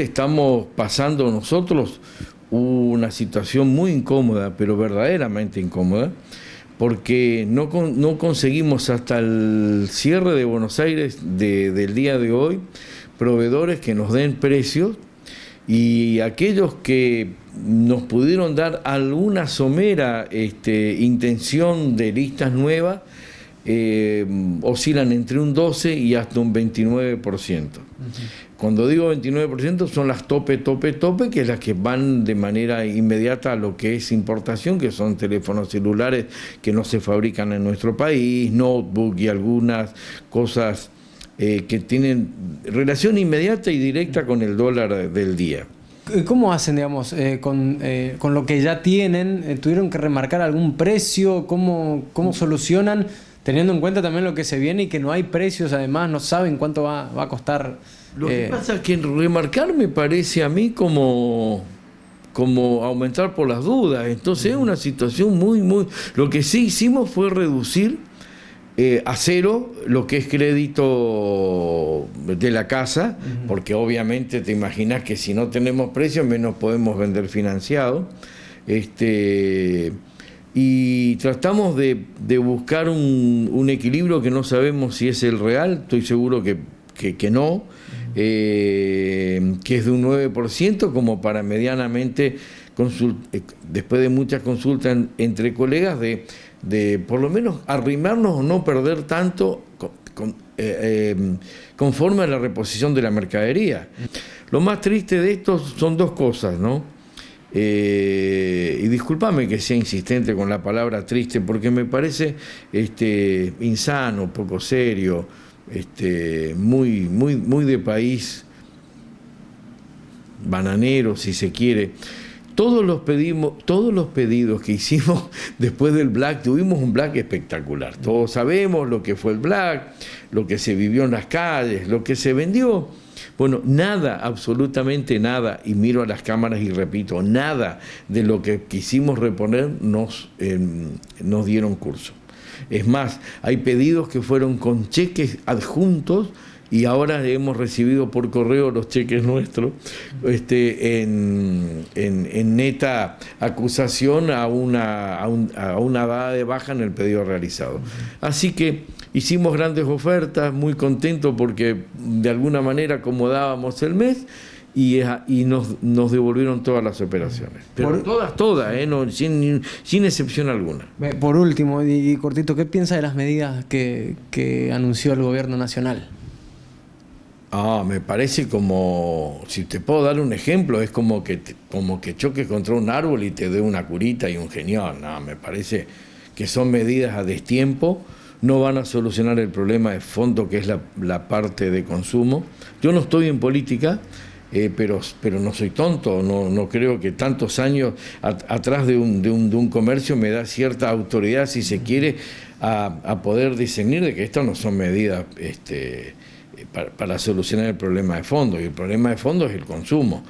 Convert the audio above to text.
Estamos pasando nosotros una situación muy incómoda, pero verdaderamente incómoda, porque no, conseguimos hasta el cierre de Buenos Aires del día de hoy proveedores que nos den precios y aquellos que nos pudieron dar alguna somera este, intención de listas nuevas eh, oscilan entre un 12 y hasta un 29%. Cuando digo 29% son las tope, tope, tope, que es las que van de manera inmediata a lo que es importación, que son teléfonos celulares que no se fabrican en nuestro país, notebook y algunas cosas eh, que tienen relación inmediata y directa con el dólar del día. ¿Cómo hacen, digamos, eh, con, eh, con, lo que ya tienen? Eh, ¿Tuvieron que remarcar algún precio? ¿Cómo, ¿Cómo mm. solucionan? Teniendo en cuenta también lo que se viene y que no hay precios, además, no saben cuánto va, va a costar. Lo que pasa es que remarcar me parece a mí como, como aumentar por las dudas. Entonces es mm. una situación muy, muy... Lo que sí hicimos fue reducir eh, a cero lo que es crédito de la casa, porque obviamente te imaginas que si no tenemos precio, menos podemos vender financiado. Este, y tratamos de, buscar un, equilibrio que no sabemos si es el real, estoy seguro que, que no, eh, que es de un 9%, como para medianamente, eh, después de muchas consultas entre colegas, de, por lo menos arrimarnos o no perder tanto eh, conforme a la reposición de la mercadería. Lo más triste de esto son dos cosas, ¿no? y discúlpame que sea insistente con la palabra triste, porque me parece este, insano, poco serio este, muy, muy, muy de país bananero, si se quiere. Todos los, pedimos, todos los pedidos que hicimos después del Black, tuvimos un Black espectacular. Todos sabemos lo que fue el Black, lo que se vivió en las calles, lo que se vendió. Bueno, nada, absolutamente nada, y miro a las cámaras y repito, nada de lo que quisimos reponer nos, em, nos dieron curso. Es más, hay pedidos que fueron con cheques adjuntos y ahora hemos recibido por correo los cheques nuestros este, en, neta acusación a una, a, a una dada de baja en el pedido realizado. Así que hicimos grandes ofertas, muy contentos porque de alguna manera acomodábamos el mes y, nos, devolvieron todas las operaciones. por, todas, todas, ¿eh? sin, excepción alguna. Por último, y, cortito, ¿qué piensa de las medidas que, anunció el gobierno nacional? Ah, me parece como, si te puedo dar un ejemplo, es como que, como que choques contra un árbol y te dé una curita y un genial. No, me parece que son medidas a destiempo, no van a solucionar el problema de fondo que es la, la parte de consumo. Yo no estoy en política, eh, pero, pero no soy tonto, no, no creo que tantos años atrás de un, de, un, de un, comercio me da cierta autoridad, si se quiere, a, poder discernir de que estas no son medidas este, eh, para solucionar el problema de fondo, y el problema de fondo es el consumo.